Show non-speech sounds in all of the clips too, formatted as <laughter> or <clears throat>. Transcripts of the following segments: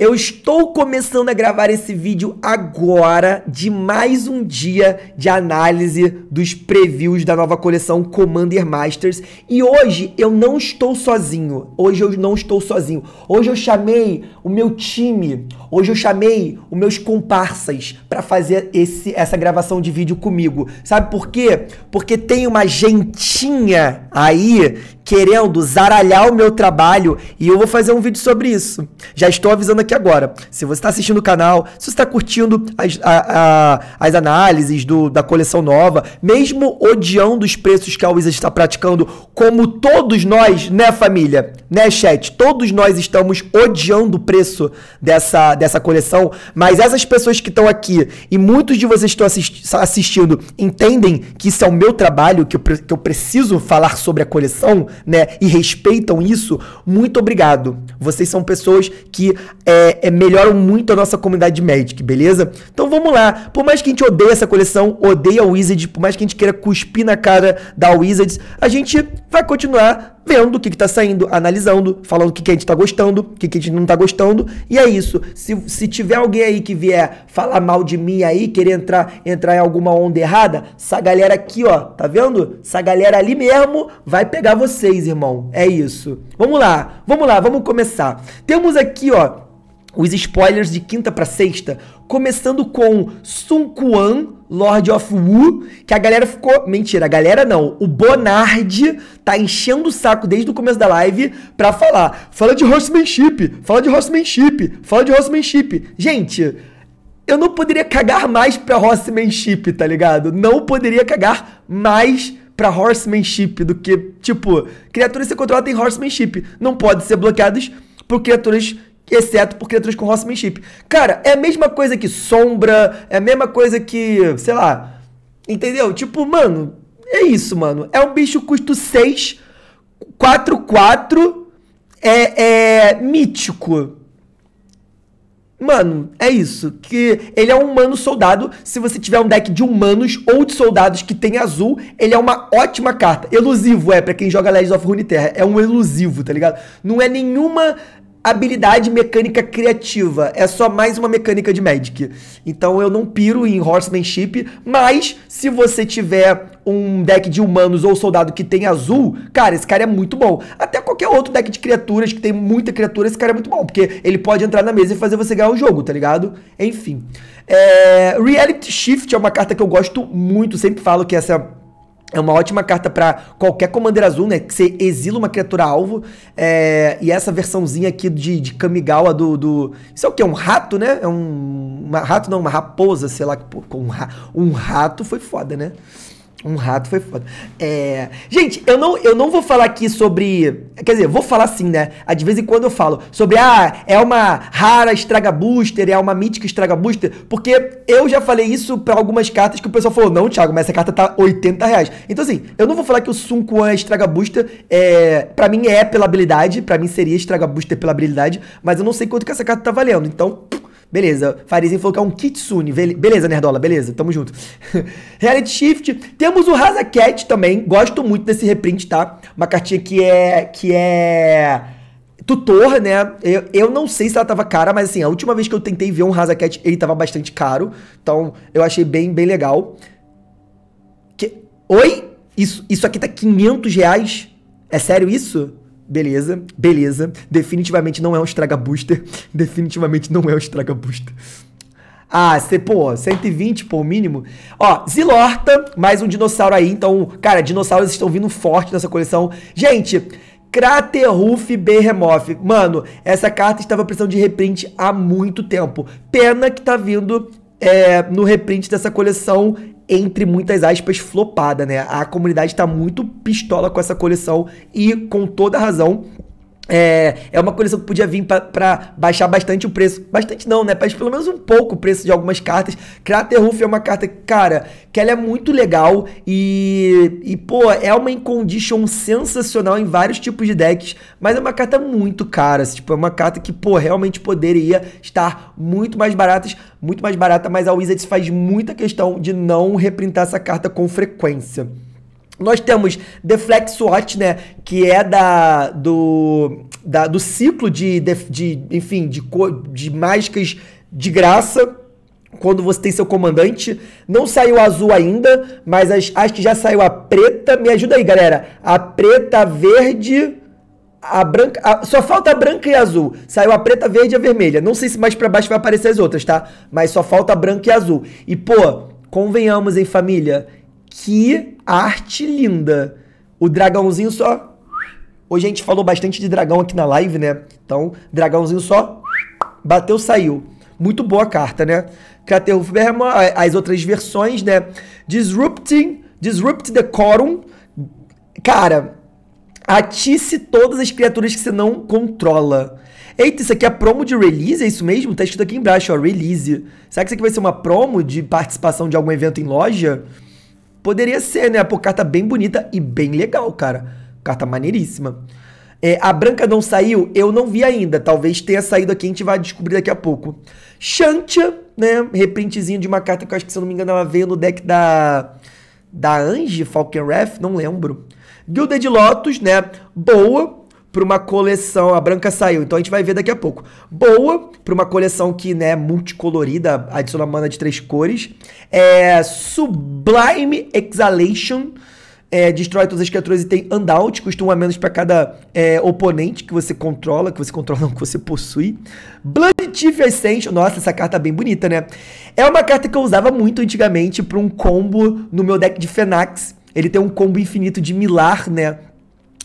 Eu estou começando a gravar esse vídeo agora de mais um dia de análise dos previews da nova coleção Commander Masters. E hoje eu não estou sozinho. Hoje eu não estou sozinho. Hoje eu chamei o meu time, Hoje eu chamei os meus comparsas para fazer esse, essa gravação de vídeo comigo. Sabe por quê? Porque tem uma gentinha aí querendo zaralhar o meu trabalho e eu vou fazer um vídeo sobre isso. Já estou avisando aqui agora. Se você está assistindo o canal, se você está curtindo as, a, a, as análises do, da coleção nova, mesmo odiando os preços que a Wizard está praticando, como todos nós, né, família? Né, chat? Todos nós estamos odiando o preço dessa, dessa coleção, mas essas pessoas que estão aqui e muitos de vocês que estão assisti assistindo entendem que isso é o meu trabalho, que eu, que eu preciso falar sobre a coleção, né? E respeitam isso, muito obrigado. Vocês são pessoas que é, é, melhoram muito a nossa comunidade Magic, beleza? Então vamos lá. Por mais que a gente odeie essa coleção, odeie a Wizards, por mais que a gente queira cuspir na cara da Wizards, a gente vai continuar vendo o que está saindo, analisando, falando o que, que a gente está gostando, o que, que a gente não está gostando. E é isso. Se, se tiver alguém aí que vier falar mal de mim aí, querer entrar, entrar em alguma onda errada, essa galera aqui, ó, tá vendo? Essa galera ali mesmo vai pegar vocês, irmão. É isso. Vamos lá, vamos lá, vamos começar. Temos aqui, ó, os spoilers de quinta para sexta, começando com Sun Quan Lord of Wu, que a galera ficou. Mentira, a galera não. O Bonard tá enchendo o saco desde o começo da live pra falar. Fala de horsemanship, fala de horsemanship, fala de horsemanship. Gente, eu não poderia cagar mais pra horsemanship, tá ligado? Não poderia cagar mais pra horsemanship do que, tipo, criaturas que você controla tem horsemanship. Não pode ser bloqueadas por criaturas exceto por criaturas com horsemanship. Cara, é a mesma coisa que sombra, é a mesma coisa que, sei lá, entendeu? Tipo, mano, é isso, mano. É um bicho custo 6, 4, 4, é, é mítico. Mano, é isso. Que ele é um humano soldado. Se você tiver um deck de humanos ou de soldados que tem azul, ele é uma ótima carta. Elusivo é, para quem joga Legends of Runeterra. É um elusivo, tá ligado? Não é nenhuma Habilidade mecânica criativa. É só mais uma mecânica de Magic. Então eu não piro em Horsemanship, mas se você tiver um deck de humanos ou soldado que tem azul, cara, esse cara é muito bom. Até qualquer outro deck de criaturas que tem muita criatura, esse cara é muito bom, porque ele pode entrar na mesa e fazer você ganhar o jogo, tá ligado? Enfim. É... Reality Shift é uma carta que eu gosto muito, sempre falo que essa é uma ótima carta para qualquer Commander azul, né? Que você exila uma criatura alvo. É... E essa versãozinha aqui de, de Kamigawa do, do... Isso é o que? É um rato, né? É um... Uma rato não, uma raposa, sei lá. Porra, um, ra... um rato foi foda, né? Um rato foi foda. É... Gente, eu não, eu não vou falar aqui sobre. Quer dizer, vou falar sim, né? Ah, de vez em quando eu falo sobre. Ah, é uma rara estraga booster, é uma mítica estraga booster. Porque eu já falei isso para algumas cartas que o pessoal falou: não, Thiago, mas essa carta tá 80 reais. Então, assim, eu não vou falar que o Sun Quan é estraga booster. É... Pra mim é pela habilidade. para mim seria estraga booster pela habilidade. Mas eu não sei quanto que essa carta tá valendo. Então. Pff, Beleza, Farizinho falou que é um kitsune. Beleza, Nerdola, beleza, tamo junto. <laughs> Reality Shift, temos o Hazacat também, gosto muito desse reprint, tá? Uma cartinha que é... que é... Tutor, né? Eu, eu não sei se ela tava cara, mas assim, a última vez que eu tentei ver um Hazacat, ele tava bastante caro. Então, eu achei bem, bem legal. Que... Oi? Isso, isso aqui tá 500 reais? É sério isso? Beleza, beleza. Definitivamente não é um estraga booster. <laughs> Definitivamente não é um estraga booster. Ah, cê, pô, 120, pô, o mínimo. Ó, Zilorta, mais um dinossauro aí. Então, cara, dinossauros estão vindo forte nessa coleção. Gente, Craterroof Behemoth. Mano, essa carta estava precisando de reprint há muito tempo. Pena que tá vindo é, no reprint dessa coleção entre muitas aspas, flopada, né? A comunidade tá muito pistola com essa coleção e com toda razão. É, é uma coleção que podia vir para baixar bastante o preço. Bastante não, né? Mas pelo menos um pouco o preço de algumas cartas. Crater Roof é uma carta, cara, que ela é muito legal e, e pô, é uma incondition sensacional em vários tipos de decks, mas é uma carta muito cara. Assim, tipo, é uma carta que, pô, realmente poderia estar muito mais baratas, muito mais barata, mas a Wizards faz muita questão de não reprintar essa carta com frequência. Nós temos Deflex Watch, né, que é da do, da, do ciclo de, de, de enfim, de, de mágicas de graça quando você tem seu comandante. Não saiu azul ainda, mas as, acho que já saiu a preta. Me ajuda aí, galera. A preta, a verde, a branca. A, só falta a branca e a azul. Saiu a preta, a verde e a vermelha. Não sei se mais para baixo vai aparecer as outras, tá? Mas só falta a branca e a azul. E, pô, convenhamos, em família? Que arte linda! O dragãozinho só. Hoje a gente falou bastante de dragão aqui na live, né? Então, dragãozinho só bateu, saiu. Muito boa carta, né? Caterro Berma, as outras versões, né? Disrupting, Disrupt Decorum. Cara, atice todas as criaturas que você não controla. Eita, isso aqui é promo de release? É isso mesmo? Tá escrito aqui embaixo, ó, release. Será que isso aqui vai ser uma promo de participação de algum evento em loja? Poderia ser, né? Pô, carta bem bonita e bem legal, cara. Carta maneiríssima. É, a branca não saiu? Eu não vi ainda. Talvez tenha saído aqui, a gente vai descobrir daqui a pouco. Shantia, né? Reprintzinho de uma carta que eu acho que, se eu não me engano, ela veio no deck da. Da Ange, Falcon Wrath, não lembro. Guilda de Lotus, né? Boa, para uma coleção, a branca saiu, então a gente vai ver daqui a pouco. Boa para uma coleção que, né, multicolorida, adiciona mana de três cores. É Sublime Exhalation, é, destrói todas as criaturas e tem Undout, custa um a menos para cada é, oponente que você controla, que você controla <laughs> não, que você possui. Blood Thief Ascension, nossa, essa carta é bem bonita, né? É uma carta que eu usava muito antigamente para um combo no meu deck de Fenax. Ele tem um combo infinito de Milar, né?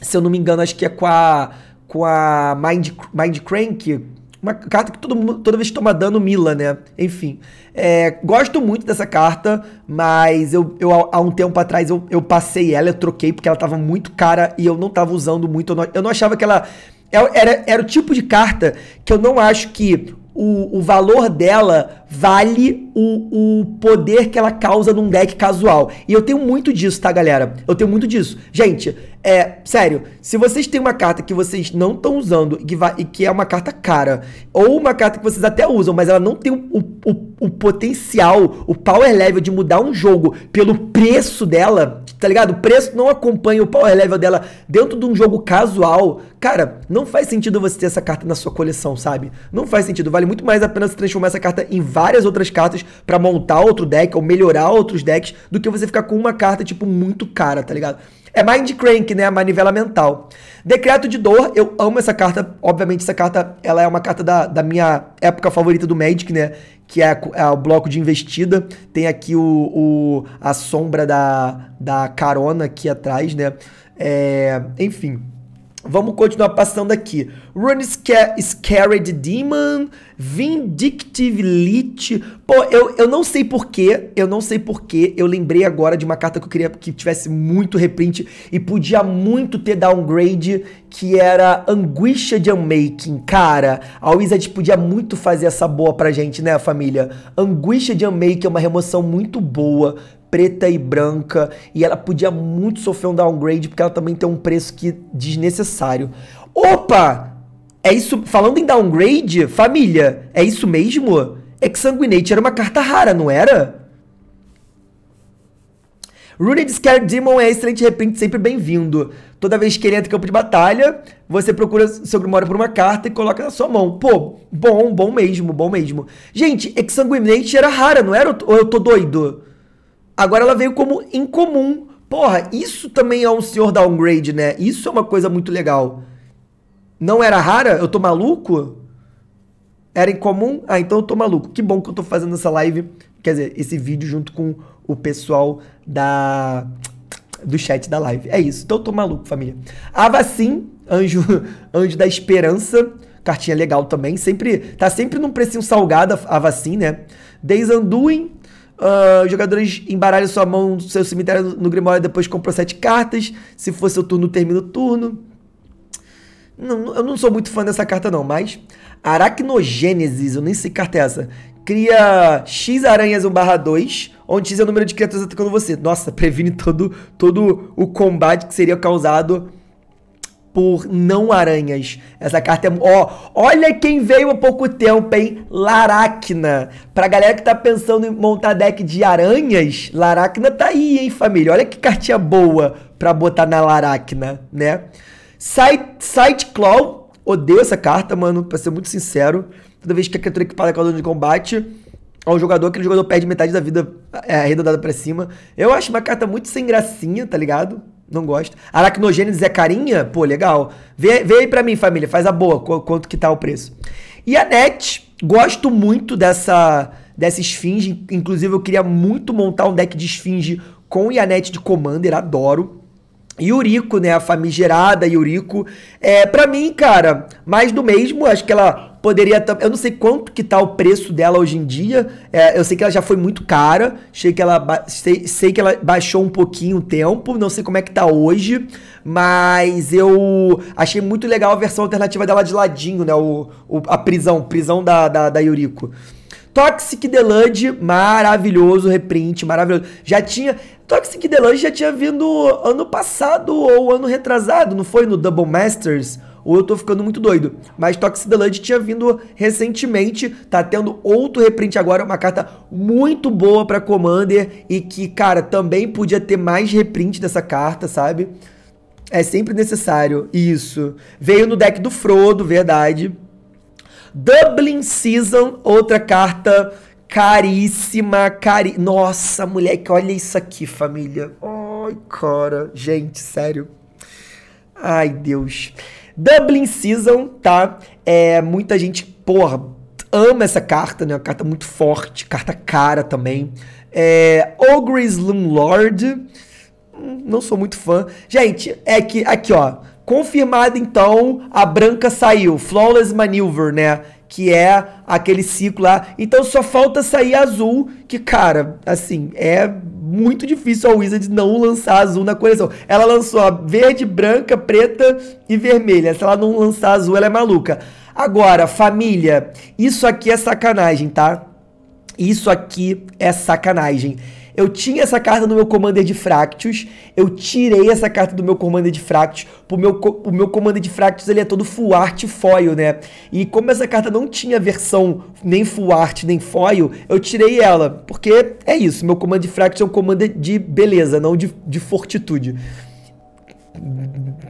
se eu não me engano, acho que é com a, com a Mind, Mind Crank, uma carta que todo, toda vez que toma dano mila, né? Enfim, é, gosto muito dessa carta, mas eu, eu há um tempo atrás eu, eu passei ela, eu troquei porque ela tava muito cara e eu não tava usando muito. Eu não, eu não achava que ela. É, era, era o tipo de carta que eu não acho que o, o, valor dela vale o, o poder que ela causa num deck casual. E eu tenho muito disso, tá, galera? Eu tenho muito disso. Gente, é, sério, se vocês têm uma carta que vocês não estão usando que vai, e que é uma carta cara, ou uma carta que vocês até usam, mas ela não tem o, o, o potencial, o power level de mudar um jogo pelo preço dela, tá ligado? O preço não acompanha o power level dela dentro de um jogo casual. Cara, não faz sentido você ter essa carta na sua coleção, sabe? Não faz sentido. Vale muito mais a pena se transformar essa carta em várias outras cartas para montar outro deck ou melhorar outros decks do que você ficar com uma carta, tipo, muito cara, tá ligado? É Mind Crank, né? A manivela mental. Decreto de dor, eu amo essa carta. Obviamente, essa carta ela é uma carta da, da minha época favorita do Magic, né? Que é, é o bloco de investida. Tem aqui o, o, a sombra da, da carona aqui atrás, né? É, enfim. Vamos continuar passando aqui. Run Scared Demon, Vindictive Elite. Pô, eu, eu não sei porquê, eu não sei porquê. Eu lembrei agora de uma carta que eu queria que tivesse muito reprint e podia muito ter downgrade, que era Anguisha de Unmaking. Cara, a Wizard podia muito fazer essa boa pra gente, né, família? Anguisha de Unmaking é uma remoção muito boa preta e branca, e ela podia muito sofrer um downgrade porque ela também tem um preço que desnecessário. Opa! É isso, falando em downgrade, família, é isso mesmo? Exsanguinate era uma carta rara, não era? Rune Scare Demon é excelente reprint, sempre bem-vindo. Toda vez que ele entra em campo de batalha, você procura seu Grimório por uma carta e coloca na sua mão. Pô, bom, bom mesmo, bom mesmo. Gente, Exsanguinate era rara, não era? Ou eu tô doido? Agora ela veio como incomum. Porra, isso também é um senhor downgrade, né? Isso é uma coisa muito legal. Não era rara? Eu tô maluco? Era incomum? Ah, então eu tô maluco. Que bom que eu tô fazendo essa live, quer dizer, esse vídeo junto com o pessoal da do chat da live. É isso. Então eu tô maluco, família. Avacim, anjo, <laughs> anjo da esperança. Cartinha legal também. Sempre tá sempre num precinho salgado a Avacim, né? Days Undoing, os ah, jogadores embaralham sua mão do seu cemitério no Grimório depois compram sete cartas. Se for seu turno, termina o turno. Não, eu não sou muito fã dessa carta, não, mas. Aracnogênesis, eu nem sei que carta é essa. Cria X aranhas 1 barra 2, onde X é o número de criaturas atacando você. Nossa, <laughs> previne todo, todo o combate que seria causado por não aranhas. Essa carta é. Ó, olha quem veio há pouco tempo, hein? Laracna. Pra galera que tá pensando em montar deck de aranhas, Laracna tá aí, hein, família? Olha que cartinha boa pra botar na Laracna, né? Side, Side Claw. Odeio essa carta, mano, pra ser muito sincero. Toda vez que a criatura é equipada com a dona de combate ao é jogador, aquele jogador perde metade da vida é, arredondada pra cima. Eu acho uma carta muito sem gracinha, tá ligado? Não gosto. Aracnogênese é carinha? Pô, legal. Vê, vê aí pra mim, família. Faz a boa. Quanto que tá o preço. E a NET, gosto muito dessa, dessa esfinge. Inclusive, eu queria muito montar um deck de esfinge com Yanete de Commander. Adoro. Yuriko, né? A famigerada Yuriko. É, pra mim, cara, mais do mesmo. Acho que ela Poderia. Eu não sei quanto que tá o preço dela hoje em dia. É, eu sei que ela já foi muito cara. Sei que, ela, sei, sei que ela baixou um pouquinho o tempo. Não sei como é que tá hoje. Mas eu achei muito legal a versão alternativa dela de ladinho, né? O, o a prisão, prisão da, da, da Yuriko. Toxic Deland, maravilhoso reprint, maravilhoso. Já tinha. Toxic Deland já tinha vindo ano passado ou ano retrasado, não foi? No Double Masters? ou eu tô ficando muito doido. Mas Toxideland tinha vindo recentemente, tá tendo outro reprint agora, uma carta muito boa para Commander e que, cara, também podia ter mais reprint dessa carta, sabe? É sempre necessário isso. Veio no deck do Frodo, verdade. Dublin Season, outra carta caríssima, cari... Nossa, moleque, olha isso aqui, família. Ai, cara, gente, sério. Ai, Deus. Dublin Season, tá? É, muita gente, porra, ama essa carta, né? Uma carta muito forte, carta cara também. É, Ogre's Lord, hum, não sou muito fã. Gente, é que aqui, ó. Confirmado então, a branca saiu. Flawless Maneuver, né? que é aquele ciclo lá. Então só falta sair azul, que, cara, assim, é muito difícil a Wizard não lançar azul na coleção. Ela lançou a verde, branca, preta e vermelha. Se ela não lançar azul, ela é maluca. Agora, família, isso aqui é sacanagem, tá? Isso aqui é sacanagem. Eu tinha essa carta no meu Commander de Fractus, eu tirei essa carta do meu Commander de Fractus, o meu, o meu Commander de Fractus ele é todo full art foil, né? E como essa carta não tinha versão nem full art nem foil, eu tirei ela, porque é isso, meu Commander de Fractus é um Commander de beleza, não de, de fortitude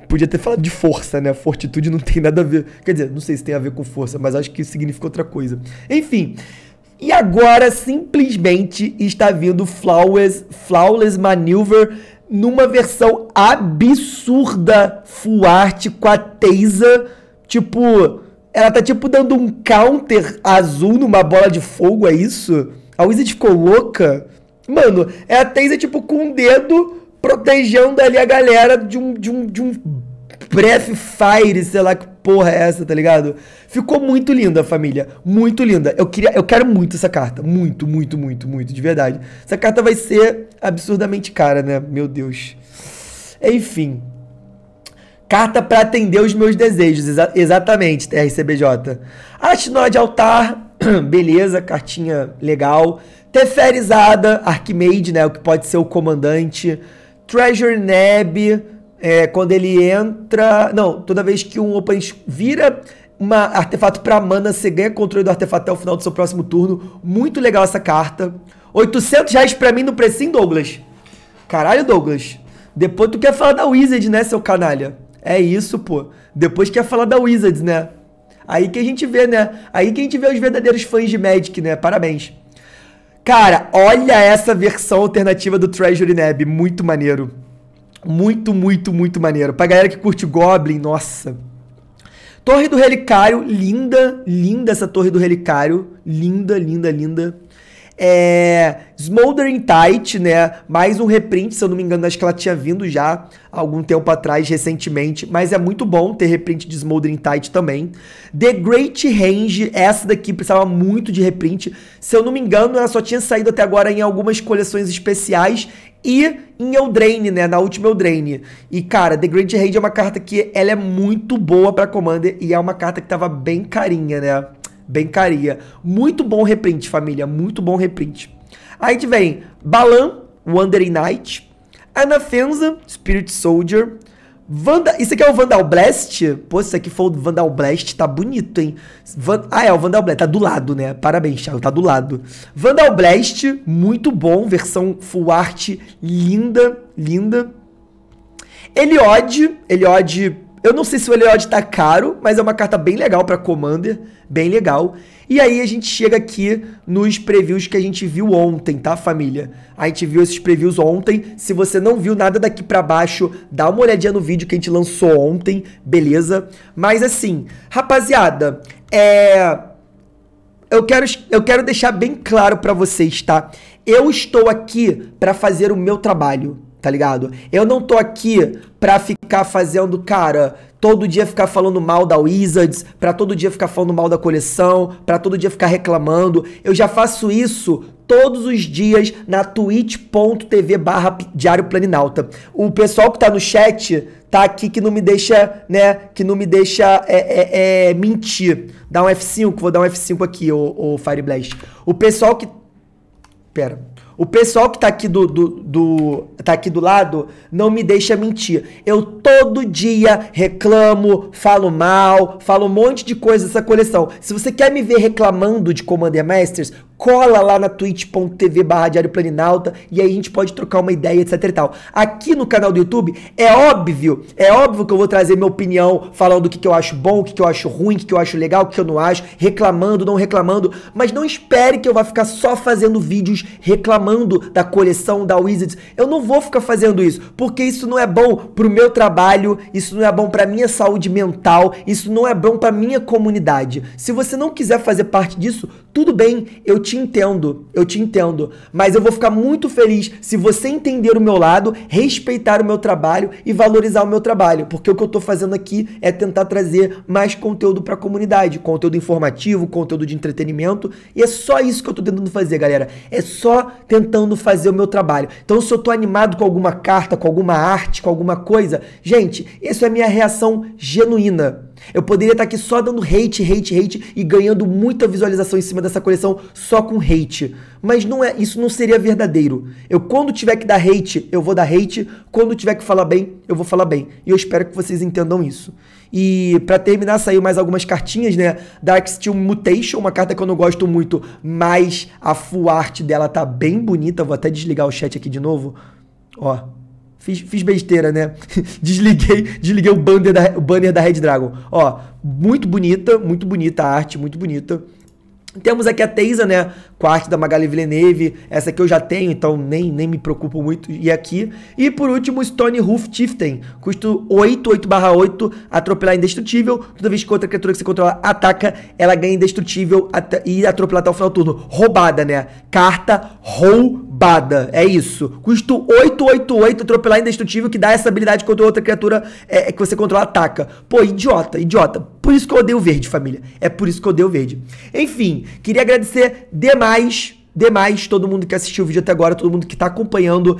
podia ter falado de força, né? Fortitude não tem nada a ver. Quer dizer, não sei se tem a ver com força, mas acho que significa outra coisa. Enfim, e agora simplesmente está vindo Flawless, Flawless Maneuver numa versão absurda full art com a Teisa. Tipo, ela tá tipo dando um counter azul numa bola de fogo, é isso? A Wizard ficou louca? Mano, é a Teisa tipo com um dedo protegendo ali a galera de um, de um, de um breath fire, sei lá que porra é essa, tá ligado? Ficou muito linda a família, muito linda. Eu queria, eu quero muito essa carta, muito, muito, muito, muito, de verdade. Essa carta vai ser absurdamente cara, né? Meu Deus. Enfim. Carta para atender os meus desejos, Exa exatamente, TRCBJ. Arte de altar, <clears throat> beleza, cartinha legal. Teferizada, Archimede, né, o que pode ser o comandante. Treasure Neb, é, quando ele entra. Não, toda vez que um oponente vira um artefato para mana, você ganha controle do artefato até o final do seu próximo turno. Muito legal essa carta. 800 reais pra mim no precinho, Douglas. Caralho, Douglas. Depois tu quer falar da Wizard, né, seu canalha? É isso, pô. Depois quer falar da Wizards, né? Aí que a gente vê, né? Aí que a gente vê os verdadeiros fãs de Magic, né? Parabéns. Cara, olha essa versão alternativa do Treasury Neb. Muito maneiro. Muito, muito, muito maneiro. Pra galera que curte Goblin, nossa. Torre do Relicário, linda, linda essa Torre do Relicário. Linda, linda, linda. É, Smoldering Tight, né? Mais um reprint, se eu não me engano, acho que ela tinha vindo já algum tempo atrás, recentemente. Mas é muito bom ter reprint de Smoldering Tight também. The Great Range, essa daqui precisava muito de reprint. Se eu não me engano, ela só tinha saído até agora em algumas coleções especiais e em Eldraine, né? Na última Eldraine. E, cara, The Great Range é uma carta que ela é muito boa para Commander e é uma carta que tava bem carinha, né? Bencaria. Muito bom reprint, família. Muito bom reprint. Aí a gente vem Balan, Wandering Knight. Anafenza, Spirit Soldier. Vanda... Isso aqui é o Vandal Blast? Pô, isso aqui foi o Vandal Blast, tá bonito, hein? Van... Ah, é, o Vandal Blast, tá do lado, né? Parabéns, Thiago, tá do lado. Vandal Blast, muito bom, versão full art, linda, linda. Eliod, Eliod eu não sei se o Eliod tá caro, mas é uma carta bem legal para Commander, bem legal. E aí a gente chega aqui nos previews que a gente viu ontem, tá, família? A gente viu esses previews ontem. Se você não viu nada daqui para baixo, dá uma olhadinha no vídeo que a gente lançou ontem, beleza? Mas assim, rapaziada, é eu quero, eu quero deixar bem claro para vocês, tá? Eu estou aqui para fazer o meu trabalho tá ligado? Eu não tô aqui pra ficar fazendo, cara, todo dia ficar falando mal da Wizards, pra todo dia ficar falando mal da coleção, pra todo dia ficar reclamando. Eu já faço isso todos os dias na twitch.tv barra Diário Planinalta. O pessoal que tá no chat tá aqui que não me deixa, né, que não me deixa é, é, é mentir. Dá um F5, vou dar um F5 aqui, o, o Fire Blast. O pessoal que... Pera... O pessoal que tá aqui do, do, do, tá aqui do lado não me deixa mentir. Eu todo dia reclamo, falo mal, falo um monte de coisa dessa coleção. Se você quer me ver reclamando de Commander Masters, cola lá na twitch.tv barra Diário Planinalta e aí a gente pode trocar uma ideia, etc e tal. Aqui no canal do YouTube, é óbvio, é óbvio que eu vou trazer minha opinião, falando o que, que eu acho bom, o que, que eu acho ruim, o que, que eu acho legal, o que, que eu não acho, reclamando, não reclamando, mas não espere que eu vá ficar só fazendo vídeos reclamando da coleção da Wizards. Eu não vou ficar fazendo isso, porque isso não é bom pro meu trabalho, isso não é bom pra minha saúde mental, isso não é bom pra minha comunidade. Se você não quiser fazer parte disso, tudo bem, eu te entendo, eu te entendo, mas eu vou ficar muito feliz se você entender o meu lado, respeitar o meu trabalho e valorizar o meu trabalho, porque o que eu estou fazendo aqui é tentar trazer mais conteúdo para a comunidade, conteúdo informativo, conteúdo de entretenimento, e é só isso que eu estou tentando fazer, galera. É só tentando fazer o meu trabalho. Então, se eu estou animado com alguma carta, com alguma arte, com alguma coisa, gente, isso é minha reação genuína. Eu poderia estar aqui só dando hate, hate, hate e ganhando muita visualização em cima dessa coleção só com hate. Mas não é, isso não seria verdadeiro. Eu quando tiver que dar hate, eu vou dar hate, quando tiver que falar bem, eu vou falar bem. E eu espero que vocês entendam isso. E para terminar, saiu mais algumas cartinhas, né? Dark Steel Mutation, uma carta que eu não gosto muito, mas a full art dela tá bem bonita. Vou até desligar o chat aqui de novo. Ó, Fiz, fiz besteira, né? <laughs> Desliguei, desliguei o banner da, o banner da Red Dragon. Ó, muito bonita, muito bonita a arte, muito bonita. Temos aqui a Teisa, né? quarto da Magali Villeneuve. Essa aqui eu já tenho, então nem, nem me preocupo muito. E aqui. E por último, Stone Roof Tiften. Custo 8, 8 barra 8. Atropelar é indestrutível. Toda vez que outra criatura que você controla ataca, ela ganha indestrutível e atropelar até o final do turno. Roubada, né? Carta roubada. É isso. Custo 8, 8, 8. Atropelar é indestrutível que dá essa habilidade contra outra criatura é, é que você controla ataca. Pô, idiota, idiota por isso que eu odeio verde, família. É por isso que eu odeio verde. Enfim, queria agradecer demais Demais, todo mundo que assistiu o vídeo até agora, todo mundo que está acompanhando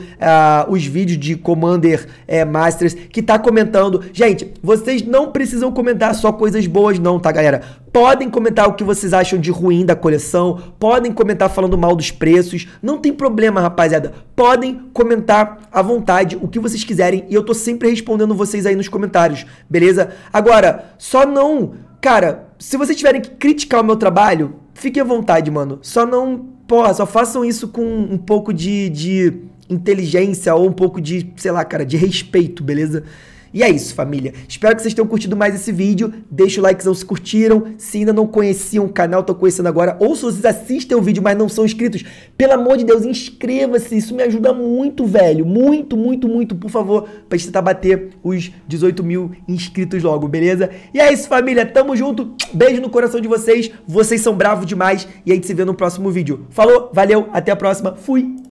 uh, os vídeos de Commander uh, Masters, que está comentando. Gente, vocês não precisam comentar só coisas boas não, tá galera? Podem comentar o que vocês acham de ruim da coleção, podem comentar falando mal dos preços, não tem problema, rapaziada. Podem comentar à vontade o que vocês quiserem e eu tô sempre respondendo vocês aí nos comentários, beleza? Agora, só não, cara, se vocês tiverem que criticar o meu trabalho, fiquem à vontade, mano. Só não Porra, só façam isso com um pouco de, de inteligência ou um pouco de, sei lá, cara, de respeito, beleza? E é isso, família. Espero que vocês tenham curtido mais esse vídeo. Deixa o likezão se curtiram. Se ainda não conheciam o canal, estão conhecendo agora. Ou se vocês assistem o vídeo, mas não são inscritos, pelo amor de Deus, inscreva-se. Isso me ajuda muito, velho. Muito, muito, muito, por favor, pra gente tentar bater os 18 mil inscritos logo, beleza? E é isso, família. Tamo junto. Beijo no coração de vocês. Vocês são bravos demais. E a gente se vê no próximo vídeo. Falou, valeu, até a próxima. Fui!